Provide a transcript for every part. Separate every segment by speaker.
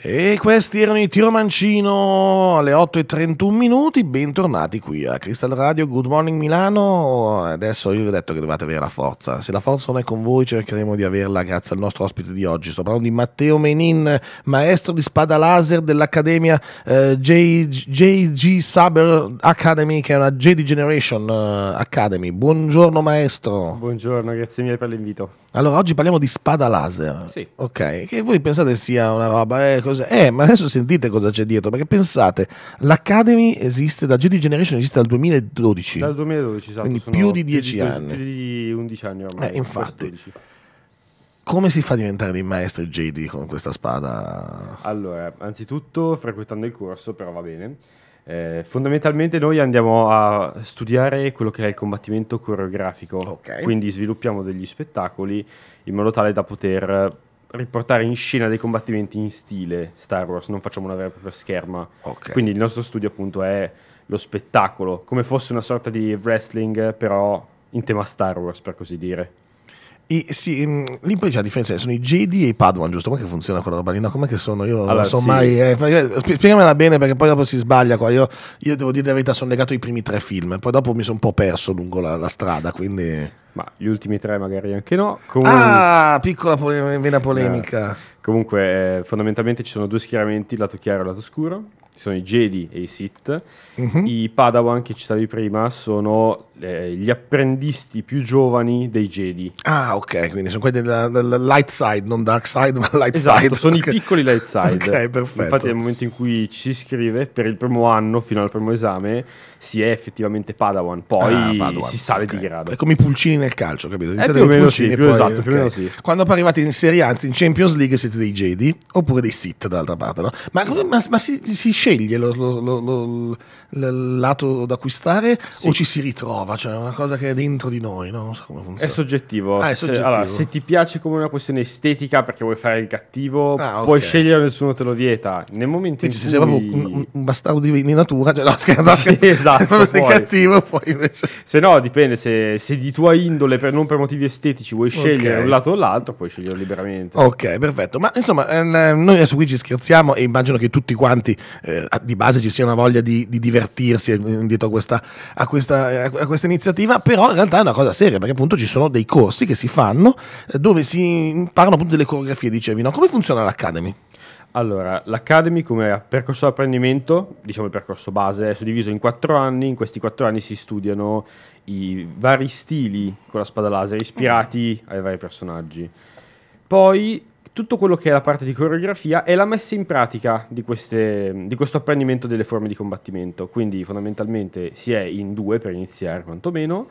Speaker 1: E questi erano i Tiro Mancino alle 8.31 minuti, bentornati qui a Crystal Radio, Good Morning Milano, adesso io vi ho detto che dovete avere la forza, se la forza non è con voi cercheremo di averla grazie al nostro ospite di oggi, sto parlando di Matteo Menin, maestro di spada laser dell'Accademia eh, JG Saber Academy che è una JD Generation eh, Academy, buongiorno maestro. Buongiorno, grazie mille per l'invito. Allora oggi parliamo di spada laser, sì. ok, che voi pensate sia una roba... Eh, cosa... Eh, ma adesso sentite cosa c'è dietro, perché pensate, l'Academy esiste, da GD Generation esiste dal 2012. Dal
Speaker 2: 2012, esatto. Quindi più di 10 anni. Più di 11 anni ormai. Eh, infatti.
Speaker 1: Come si fa a diventare dei maestri JD con questa spada?
Speaker 2: Allora, anzitutto frequentando il corso, però va bene. Eh, fondamentalmente noi andiamo a studiare quello che è il combattimento coreografico, okay. quindi sviluppiamo degli spettacoli in modo tale da poter riportare in scena dei combattimenti in stile Star Wars, non facciamo una vera e propria scherma. Okay. Quindi il nostro studio appunto è lo spettacolo, come fosse una sorta di wrestling eh, però in tema Star Wars per così dire.
Speaker 1: I, sì, mm, lì poi c'è cioè, la differenza, sono i Jedi e i Padawan, giusto? Come che funziona quella roba lì? No, com'è che sono? Io non allora, so sì. mai... Eh, eh spiegamela bene perché poi dopo si sbaglia qua. Io, io, devo dire la verità, sono legato ai primi tre film, poi dopo mi sono un po' perso lungo la, la strada, quindi... Ma gli ultimi tre magari
Speaker 2: anche no. Comun- ah,
Speaker 1: piccola pole- vena polemica. Eh,
Speaker 2: comunque, eh, fondamentalmente ci sono due schieramenti, lato chiaro e lato scuro. Ci sono i Jedi e i Sith. Mm-hmm. I Padawan che citavi prima sono eh, gli apprendisti più giovani dei Jedi. Ah, ok, quindi sono quelli della, della light side, non dark side, ma light esatto, side. sono okay. i piccoli light side. ok, perfetto. Infatti nel momento in cui ci si iscrive per il primo anno, fino al primo esame, si è effettivamente Padawan, poi ah, Padawan, si sale okay. di grado. È
Speaker 1: come i pulcini nel calcio, capito? Eh, più o meno pulcini, sì, poi, esatto, okay. più o meno sì. Quando poi arrivate in Serie, anzi in Champions League siete dei Jedi, oppure dei Sith dall'altra parte, no? Ma, ma, ma si, si, sceglie lo, lo, lo, il lato da acquistare sì. o ci si ritrova? roba, cioè una cosa che è dentro di noi, no? non so come
Speaker 2: funziona. È soggettivo. Ah, è soggettivo. Se, allora, se ti piace come una questione estetica perché vuoi fare il cattivo, ah, puoi scegliere, nessuno te lo vieta. Nel momento Quindi in se cui... sei proprio
Speaker 1: un, un bastardo di, natura, cioè no, scherzo, sì, Esatto, se sei esatto, poi. cattivo
Speaker 2: poi invece... Se no, dipende, se, se di tua indole, per, non per motivi estetici,
Speaker 1: vuoi scegliere okay. un lato
Speaker 2: o l'altro, puoi scegliere liberamente. Ok,
Speaker 1: perfetto. Ma insomma, eh, noi adesso qui ci scherziamo e immagino che tutti quanti eh, di base ci sia una voglia di, di divertirsi eh, dietro a questa, a questa, a questa questa iniziativa, però in realtà è una cosa seria, perché appunto ci sono dei corsi che si fanno eh, dove si imparano appunto delle coreografie, dicevi, no? Come funziona l'Academy?
Speaker 2: Allora, l'Academy come percorso d'apprendimento, diciamo il percorso base, è suddiviso in quattro anni, in questi quattro anni si studiano i vari stili con la spada laser ispirati ai vari personaggi. Poi tutto quello che è la parte di coreografia e la messa in pratica di, queste, di, questo apprendimento delle forme di combattimento. Quindi fondamentalmente si è in due per iniziare quantomeno,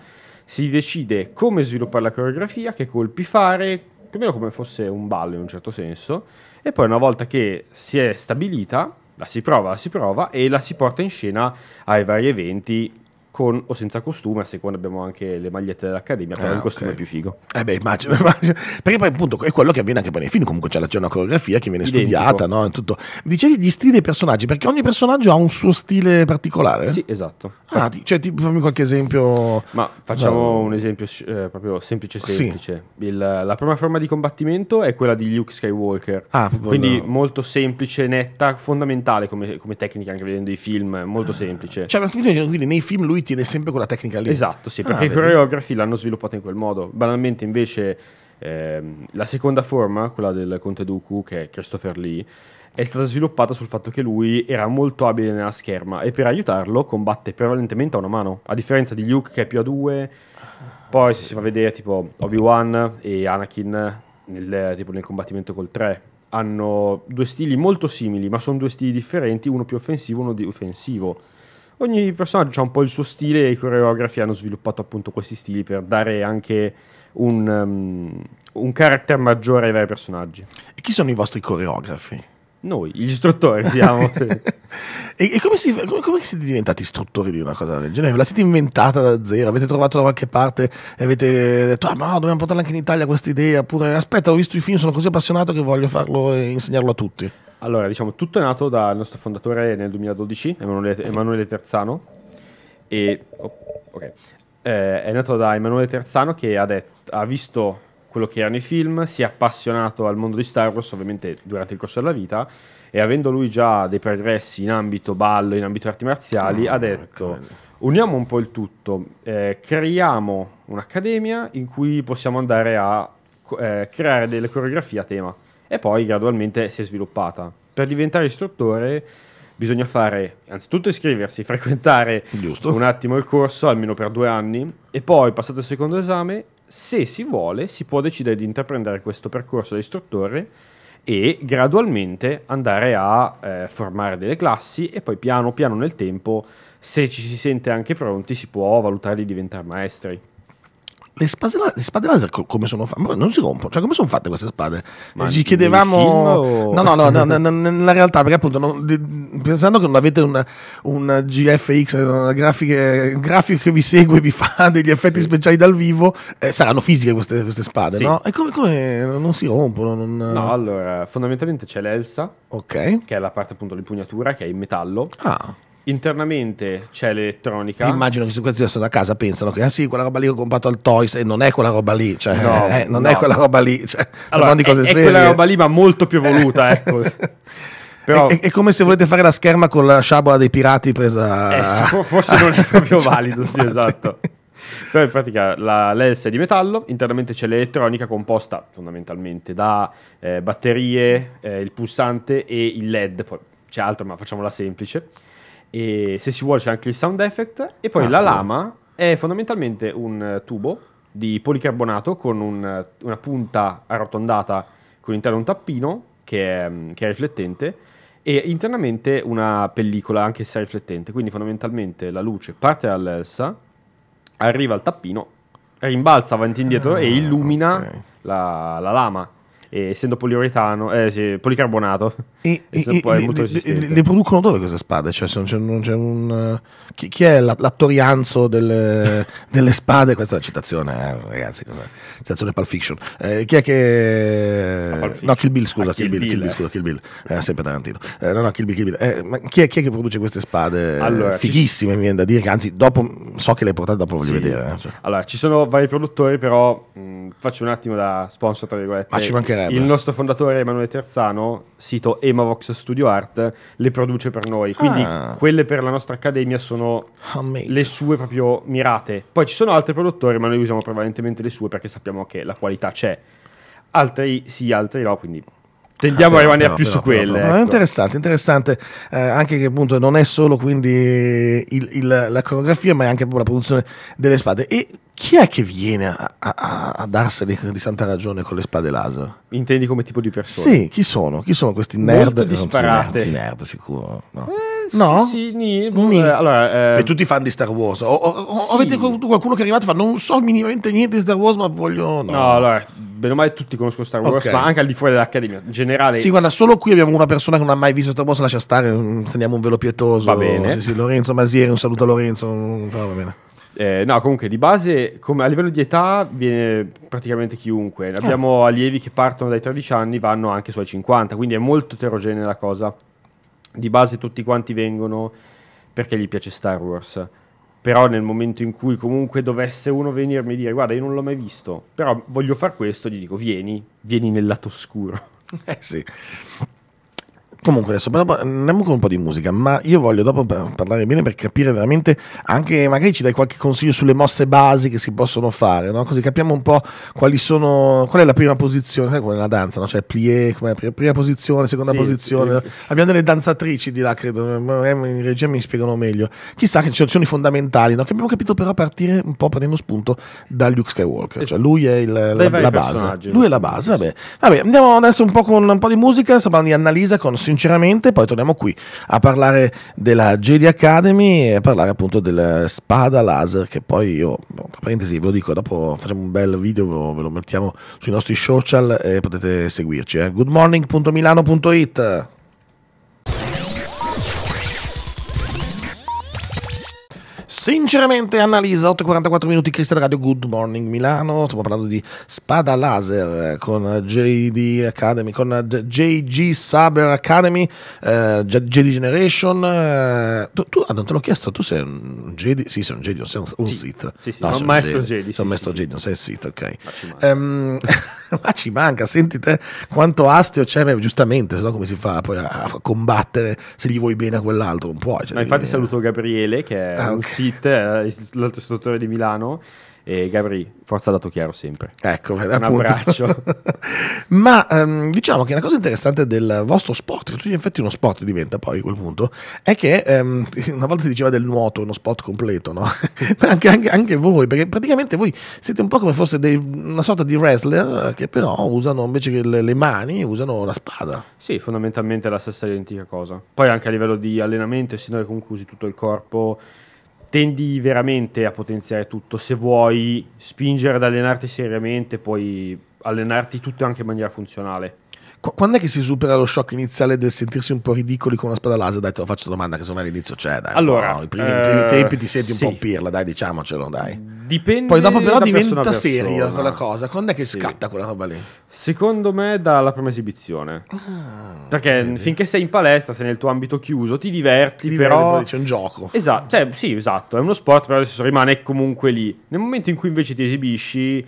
Speaker 2: si decide come sviluppare la coreografia, che colpi fare, più o meno come fosse un ballo in un certo senso, e poi una volta che si è stabilita, la si prova, la si prova e la si porta in scena ai vari eventi con o senza costume, a seconda abbiamo anche le magliette dell'Accademia, però ah, il costume okay. è più figo. Eh beh,
Speaker 1: immagino, immagino, Perché poi appunto è quello che avviene anche poi nei film, comunque c'è, la, c'è una coreografia che viene Identico. studiata, no? Tutto. Dicevi gli stili dei personaggi, perché ogni personaggio ha un suo stile particolare? Sì, esatto. Ah, ti, cioè, ti, fammi qualche esempio. Ma facciamo no.
Speaker 2: un esempio eh, proprio semplice semplice. Sì. Il, la prima forma di combattimento è quella di Luke Skywalker. Ah, quindi no. molto semplice, netta, fondamentale come, come, tecnica, anche vedendo i film, molto ah. semplice.
Speaker 1: Cioè, quindi nei film lui lui tiene sempre quella tecnica lì. Esatto, sì, ah, perché ah, i coreografi
Speaker 2: l'hanno sviluppata in quel modo. Banalmente invece eh, la seconda forma, quella del Conte Dooku, che è Christopher Lee, è stata sviluppata sul fatto che lui era molto abile nella scherma e per aiutarlo combatte prevalentemente a una mano, a differenza di Luke che è più a due. Poi se si fa vedere tipo Obi-Wan e Anakin nel, tipo, nel combattimento col 3 hanno due stili molto simili, ma sono due stili differenti, uno più offensivo e uno di offensivo ogni personaggio ha un po' il suo stile e i coreografi hanno sviluppato appunto questi stili per dare anche un, um, un carattere maggiore ai vari personaggi. E chi sono i vostri coreografi?
Speaker 1: Noi, gli istruttori siamo. e, e come, si, come, come, siete diventati istruttori di una cosa del genere? Ve la siete inventata da zero? Avete trovato da qualche parte e avete detto, ah ma no, dobbiamo portarla anche in Italia questa idea? Oppure, aspetta, ho visto i film, sono così appassionato che voglio farlo e insegnarlo a tutti.
Speaker 2: Allora, diciamo, tutto è nato dal nostro fondatore nel 2012, Emanuele, Emanuele Terzano. E, oh, okay. eh, è nato da Emanuele Terzano che ha, detto, ha visto quello che erano i film, si è appassionato al mondo di Star Wars ovviamente durante il corso della vita e avendo lui già dei progressi in ambito ballo, in ambito arti marziali, oh, ha ah, detto uniamo un po' il tutto, eh, creiamo un'accademia in cui possiamo andare a eh, creare delle coreografie a tema e poi gradualmente si è sviluppata. Per diventare istruttore bisogna fare, anzitutto iscriversi, frequentare Giusto. un attimo il corso, almeno per due anni, e poi passato il secondo esame, se si vuole, si può decidere di intraprendere questo percorso da istruttore e gradualmente andare a eh, formare delle classi e poi piano piano nel tempo, se ci si sente anche pronti, si può valutare di diventare maestri le spade, le spade laser come
Speaker 1: sono fatte? Non si rompono, cioè come sono fatte queste spade? Ma Ci chiedevamo... O... No, no, no, no, no, nella realtà, perché appunto non, pensando che non avete un, eh, una GFX, una grafica, un grafico che vi segue vi fa degli effetti sì. speciali dal vivo, eh, saranno fisiche queste, queste spade, sì. no? E come, come, non si rompono? Non... No, allora, fondamentalmente c'è l'Elsa,
Speaker 2: okay. che è la parte appunto di impugnatura, che è in metallo. Ah Internamente c'è l'elettronica.
Speaker 1: Immagino che su questo adesso da casa pensano che ah sì, quella roba lì che ho comprato al Toys e non è quella roba lì, cioè, no, eh, eh non no. è quella roba lì, cioè, allora, di cose è, serie. È quella roba lì ma molto più evoluta, ecco. Però, è, è, come se volete fare la scherma con la sciabola dei pirati presa... Eh, forse non
Speaker 2: è proprio cioè, valido, infatti. esatto. Però in pratica la, l'ELS è di metallo, internamente c'è l'elettronica composta fondamentalmente da eh, batterie, eh, il pulsante e il LED, poi c'è altro ma facciamola semplice e se si vuole c'è anche il sound effect e poi ah, la lama è fondamentalmente un eh, tubo di policarbonato con un, eh, una punta arrotondata con interno un tappino che è, mm, che è, riflettente e internamente una pellicola anche se riflettente quindi fondamentalmente la luce parte dall'elsa arriva al tappino rimbalza avanti e indietro ah, e illumina okay. la, la lama e, essendo poliuretano, eh, sì, policarbonato, e, e, e molto resistente. Le, le,
Speaker 1: producono dove queste spade? Cioè, se non c'è, non c'è un, eh, chi, chi, è l'attorianzo delle, delle, spade? Questa è la citazione, eh, ragazzi, cos'è? citazione Pulp Fiction. Eh, chi è che... Ah, no, Kill Bill, scusa, ah, Kill, Kill, Bill, Bill, Kill Bill, scusa, Kill Bill, eh, sempre Tarantino. Eh, no, no, Kill Bill, Kill Bill. Eh, ma chi è, chi è, che produce queste spade allora, fighissime, ci... mi viene da dire, anzi, dopo, so che le portate dopo voglio sì. vedere. Cioè.
Speaker 2: Allora, ci sono vari produttori, però mh, mm, faccio un attimo da sponsor, tra virgolette. Ma ci mancherà mancherebbe. Il nostro fondatore Emanuele Terzano, sito Emavox Studio Art, le produce per noi. Quindi ah. quelle per la nostra accademia sono Homemade. le sue proprio mirate. Poi ci sono altri produttori, ma noi usiamo prevalentemente le sue perché sappiamo che la qualità c'è. Altri sì, altri no, quindi Tendiamo a rimanere più però, su quelle. Però, però, ah, ecco. Interessante,
Speaker 1: interessante eh, anche che appunto non è solo quindi il, il, la coreografia, ma è anche proprio la produzione delle spade. E chi è che viene a, a, a darsene di santa ragione con le spade laser? Intendi come tipo di persone? Sì, chi sono? Chi sono questi nerd? Molto disparate. Nerd, nerd, sicuro. No. Eh. No? Sì, ni, ni. Boh, eh, allora, eh... E tutti i fan di Star Wars. O, o, o sì. avete qualcuno che è arrivato e fa non so minimamente niente di Star Wars, ma voglio. No, no allora,
Speaker 2: bene o male tutti conoscono Star Wars, okay. ma anche al di fuori dell'Accademia. In generale. Sì,
Speaker 1: guarda, solo qui abbiamo una persona che non ha mai visto Star Wars, lascia stare, teniamo mm, un velo pietoso. Va bene. Sì, sì, Lorenzo Masieri, un saluto a Lorenzo. No, mm, va bene.
Speaker 2: Eh, no, comunque di base, come, a livello di età, viene praticamente chiunque. Eh. Abbiamo allievi che partono dai 13 anni, vanno anche sui 50, quindi è molto eterogenea la cosa. Di base tutti quanti vengono perché gli piace Star Wars però nel momento in cui comunque dovesse uno venirmi e dire guarda io non l'ho mai visto, però voglio far questo, gli dico vieni, vieni nel lato oscuro. Eh sì.
Speaker 1: Comunque adesso però andiamo con un po' di musica, ma io voglio dopo parlare bene per capire veramente, anche magari ci dai qualche consiglio sulle mosse basi che si possono fare, no? così capiamo un po' quali sono, qual è la prima posizione, come nella danza, no? cioè plié, come prima posizione, seconda sì, posizione, sì, sì. abbiamo delle danzatrici di là, credo, in regia mi spiegano meglio, chissà che ci sono i fondamentali, no? che abbiamo capito però a partire un po' prendendo spunto da Luke Skywalker, cioè lui è il, la, la base, lui è la base, vabbè. vabbè andiamo adesso un po' con un po' di musica, insomma di Annalisa con sinceramente, poi torniamo qui a parlare della Jedi Academy e a parlare appunto della spada laser che poi io, boh, tra parentesi, ve lo dico, dopo facciamo un bel video, ve lo mettiamo sui nostri social e potete seguirci. Eh. goodmorning.milano.it Sinceramente, Annalisa, 8.44 minuti, Cristian Radio, Good Morning Milano. Stiamo parlando di Spada Laser con JD Academy, con JG Saber Academy, eh, JD Generation. Eh, tu, tu ah, non te l'ho chiesto, tu sei un JD? Sì, sei un JD, non sei un, un sì, sit. Sì, sì, no, un maestro JD. Sono un maestro JD, non sei un sit, ok. Um, ma ci manca, senti te quanto astio c'è, ma giustamente, se no come si fa poi a combattere se gli vuoi bene a quell'altro, non puoi. Cioè, ma infatti eh. saluto
Speaker 2: Gabriele che è ah, un okay. sit, eh, l'altro istruttore di Milano e Gabri, forza dato chiaro sempre. Ecco, un appunto. abbraccio.
Speaker 1: Ma um, diciamo che una cosa interessante del vostro sport, che in effetti uno sport diventa poi a quel punto, è che um, una volta si diceva del nuoto, uno sport completo, no? anche, anche, anche, voi, perché praticamente voi siete un po' come fosse dei, una sorta di wrestler eh, che però usano invece che le, le mani, usano la spada. Sì, fondamentalmente è la stessa
Speaker 2: identica cosa. Poi anche a livello di allenamento, essendo che comunque usi tutto il corpo tendi veramente a potenziare tutto se vuoi spingere ad allenarti seriamente, puoi allenarti tutto anche in maniera funzionale.
Speaker 1: Quando è che si supera lo shock iniziale del sentirsi un po' ridicoli con una spada laser? Dai, te lo faccio domanda, che secondo me all'inizio c'è. Dai, allora, no? i, primi, eh, i primi tempi ti senti un po' pirla, dai, diciamocelo, dai. Dipende Poi dopo però diventa persona seria quella cosa. Quando è che sì. scatta quella roba lì?
Speaker 2: Secondo me dalla prima esibizione. Ah, Perché vedi. finché sei in palestra, sei nel tuo ambito chiuso, ti diverti, ti diverti però... C'è un gioco. Esatto, cioè, sì, esatto, è uno sport, però adesso rimane comunque lì. Nel momento in cui invece ti esibisci,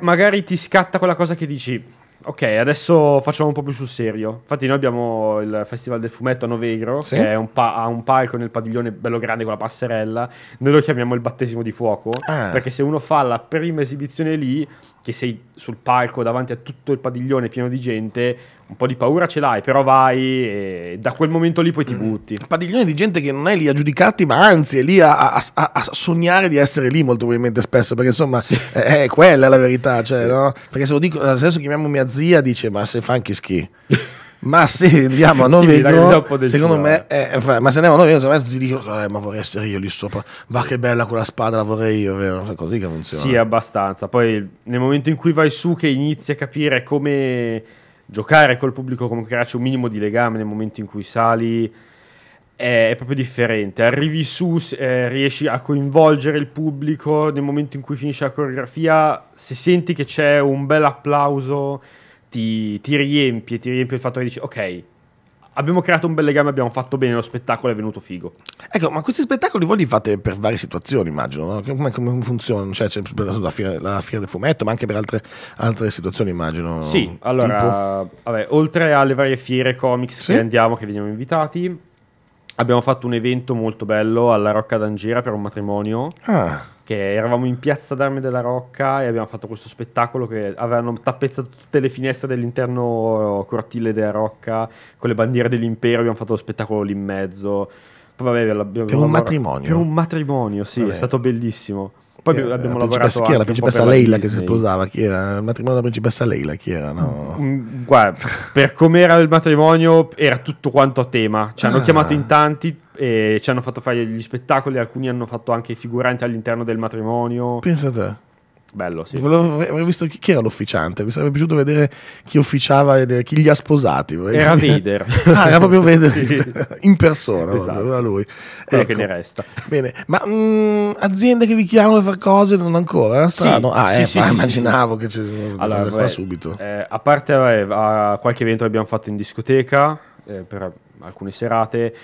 Speaker 2: magari ti scatta quella cosa che dici Ok, adesso facciamo un po' più sul serio. Infatti, noi abbiamo il Festival del Fumetto a Novegro, sì. che un pa- ha un palco nel padiglione bello grande con la passerella. Noi lo chiamiamo il battesimo di fuoco. Ah. Perché se uno fa la prima esibizione lì, che sei sul palco davanti a tutto il padiglione pieno di gente, un po' di paura ce l'hai, però vai e da quel momento lì poi ti mm. butti.
Speaker 1: Padiglione di gente che non è lì a giudicarti, ma anzi è lì a, a, a, sognare di essere lì molto probabilmente spesso, perché insomma sì. è, è, quella la verità, cioè, sì. no? perché se lo dico, adesso chiamiamo mia zia, dice ma se fa anche schi. ma sì, andiamo a Novegno, sì, secondo me, eh, ma se andiamo a Novegno, secondo me ti dicono, eh, ma vorrei essere io lì sopra, va che bella quella spada, la vorrei io, vero? È così che funziona. Sì, abbastanza, poi nel momento in cui
Speaker 2: vai su che inizi a capire come giocare col pubblico, come crearci un minimo di legame nel momento in cui sali è, proprio differente. Arrivi su, eh, riesci a coinvolgere il pubblico nel momento in cui finisce la coreografia, se senti che c'è un bel applauso, ti, ti riempie, ti riempie il fatto che dici ok, abbiamo creato un bel legame, abbiamo fatto bene lo spettacolo, è venuto figo.
Speaker 1: Ecco, ma questi spettacoli voi li fate per varie situazioni, immagino, no? come, come funziona? Cioè, c'è la fiera, la fiera, del fumetto, ma anche per altre, altre situazioni, immagino. Sì, allora,
Speaker 2: tipo... vabbè, oltre alle varie fiere comics sì? che andiamo, che veniamo invitati, abbiamo fatto un evento molto bello alla Rocca d'Angera per un matrimonio. Ah che eravamo in piazza d'armi della Rocca e abbiamo fatto questo spettacolo che avevano tappezzato tutte le finestre dell'interno eh, cortile della Rocca con le bandiere dell'impero, abbiamo fatto lo spettacolo lì in mezzo. Poi, vabbè, per un matrimonio. Per un matrimonio, sì, vabbè. è stato bellissimo. Poi eh, abbiamo la lavorato chi era la principessa Leila che si sposava? Chi era? Il
Speaker 1: matrimonio della principessa Leila? Chi era? No. Mm, mm, guarda, per com'era il matrimonio
Speaker 2: era tutto quanto a tema. Ci ah. hanno chiamato in tanti, e ci hanno fatto fare gli spettacoli, alcuni hanno fatto anche i figuranti all'interno del matrimonio. Pensa a te. Bello,
Speaker 1: sì. avrei visto chi, chi, era l'officiante, mi sarebbe piaciuto vedere chi officiava e chi li ha sposati. Era Vader. ah, era proprio Vader sì. in persona, esatto. proprio, lui. Quello ecco. che ne resta. Bene, ma mh, mm, aziende che vi chiamano per fare cose non ancora, eh? strano. Sì. Ah, sì, eh, sì, immaginavo che c'è
Speaker 2: allora, beh, qua subito. Eh, a parte eh, a qualche evento che abbiamo fatto in discoteca eh, per alcune serate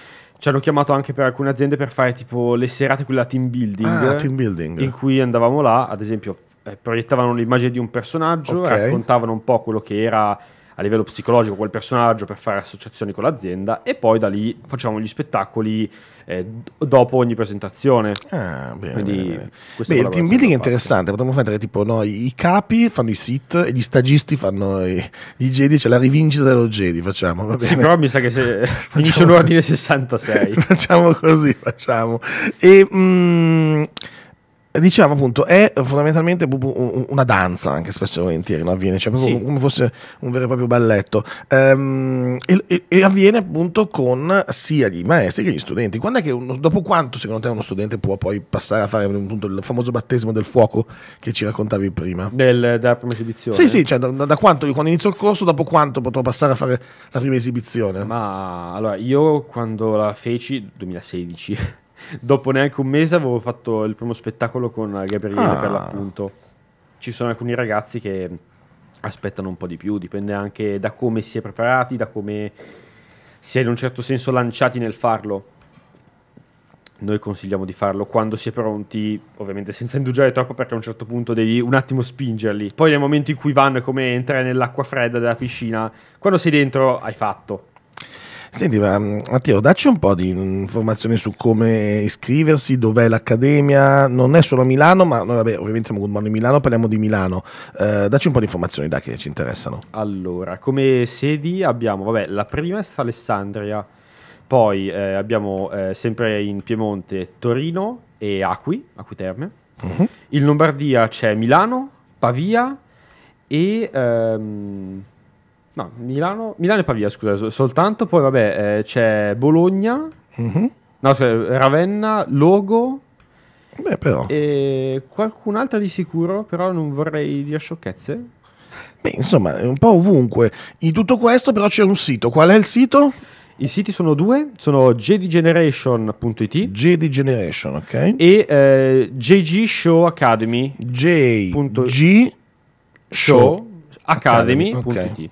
Speaker 2: ci hanno chiamato anche per alcune aziende per fare tipo le serate quella team building, ah, team building. in cui andavamo là, ad esempio, eh, proiettavano l'immagine di un personaggio, okay. raccontavano un po' quello che era a livello psicologico quel personaggio per fare associazioni con l'azienda e poi da lì facciamo gli spettacoli eh, dopo ogni presentazione.
Speaker 1: Ah, bene. Quindi, bene, bene. il team building è interessante, potremmo fare tipo no, i capi fanno i sit e gli stagisti fanno i, i Jedi, c'è cioè la rivincita dello Jedi, facciamo. Va bene. Sì, però mi sa che se finisce l'ordine 66. facciamo così, facciamo. E... Mm, Diciamo appunto è fondamentalmente una danza anche spesso e volentieri no? avviene cioè proprio sì. come fosse un vero e proprio balletto ehm, e, e, e, avviene appunto con sia gli maestri che gli studenti quando è che uno, dopo quanto secondo te uno studente può poi passare a fare appunto il famoso battesimo del fuoco che ci raccontavi prima del, della prima esibizione sì sì cioè da, da quanto io quando inizio il corso dopo quanto potrò passare a fare la prima esibizione
Speaker 2: ma allora io quando la feci 2016 dopo neanche un mese avevo fatto il primo spettacolo con Gabriele ah. per l'appunto. Ci sono alcuni ragazzi che aspettano un po' di più, dipende anche da come si è preparati, da come si è in un certo senso lanciati nel farlo. Noi consigliamo di farlo quando si è pronti, ovviamente senza indugiare troppo perché a un certo punto devi un attimo spingerli. Poi nel momento in cui vanno è come entrare nell'acqua fredda della piscina, quando sei dentro hai fatto
Speaker 1: Senti, ma, mm, Matteo, dacci un po' di informazioni su come iscriversi, dov'è l'accademia, non è solo a Milano, ma noi vabbè, ovviamente siamo Good Morning Milano, parliamo di Milano. Eh, dacci un po' di informazioni da che ci interessano.
Speaker 2: Allora, come sedi abbiamo, vabbè, la prima è stata Alessandria, poi eh, abbiamo eh, sempre in Piemonte Torino e Acqui, Acqui Terme. Uh-huh. Mhm. In Lombardia c'è Milano, Pavia e... Ehm, No, Milano, Milano e Pavia, scusa, soltanto. Poi vabbè, eh, c'è Bologna, mm-hmm. no, scusa, Ravenna, Logo. Beh, però. E qualcun'altra di sicuro, però non vorrei dire sciocchezze.
Speaker 1: Beh, insomma, un po' ovunque. In tutto questo, però, c'è un sito. Qual è il sito? I siti sono due, sono jdgeneration.it Jedigeneration, ok.
Speaker 2: E eh, jgshowacademy.it J okay.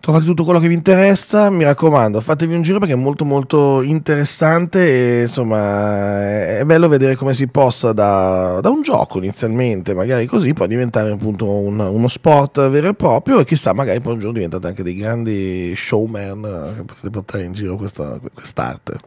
Speaker 1: Trovate tutto quello che vi interessa, mi raccomando, fatevi un giro perché è molto molto interessante e insomma è bello vedere come si possa da, da un gioco inizialmente, magari così, poi diventare appunto un, uno sport vero e proprio e chissà magari poi un giorno diventate anche dei grandi showman che potete portare in giro questa, quest'arte.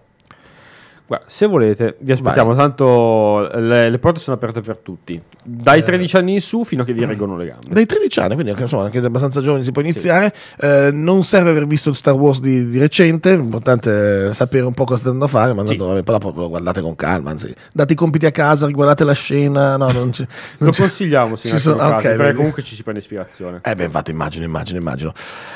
Speaker 2: Guarda, se volete, vi aspettiamo, Vai. tanto le, le, porte sono aperte per tutti, dai eh. 13 anni in su fino a che vi reggono le
Speaker 1: gambe. Dai 13 anni, quindi insomma, anche abbastanza giovani si può iniziare, sì. eh, non serve aver visto Star Wars di, di recente, l'importante è sapere un po' cosa stanno a fare, ma sì. tanto, vabbè, però lo guardate con calma, anzi, date i compiti a casa, riguardate la scena, no, non ci, non lo ci, consigliamo se ci sono, okay, caso, perché comunque ci si prende ispirazione. Eh beh, infatti immagino, immagino, immagino.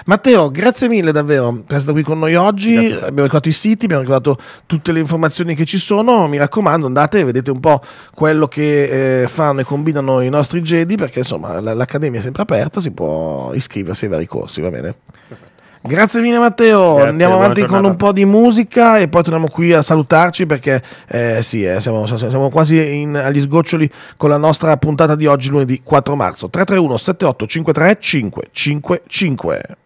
Speaker 1: Matteo, grazie mille davvero per essere qui con noi oggi, grazie. abbiamo ricordato i siti, abbiamo ricordato tutte le informazioni informazioni che ci sono, mi raccomando andate e vedete un po' quello che eh, fanno e combinano i nostri Jedi perché insomma l'accademia è sempre aperta, si può iscriversi ai vari corsi, va bene? Perfetto. Grazie mille Matteo, Grazie, andiamo avanti giornata. con un po' di musica e poi torniamo qui a salutarci perché eh, sì, eh, siamo, siamo, quasi in, agli sgoccioli con la nostra puntata di oggi lunedì 4 marzo 331 78 53 555.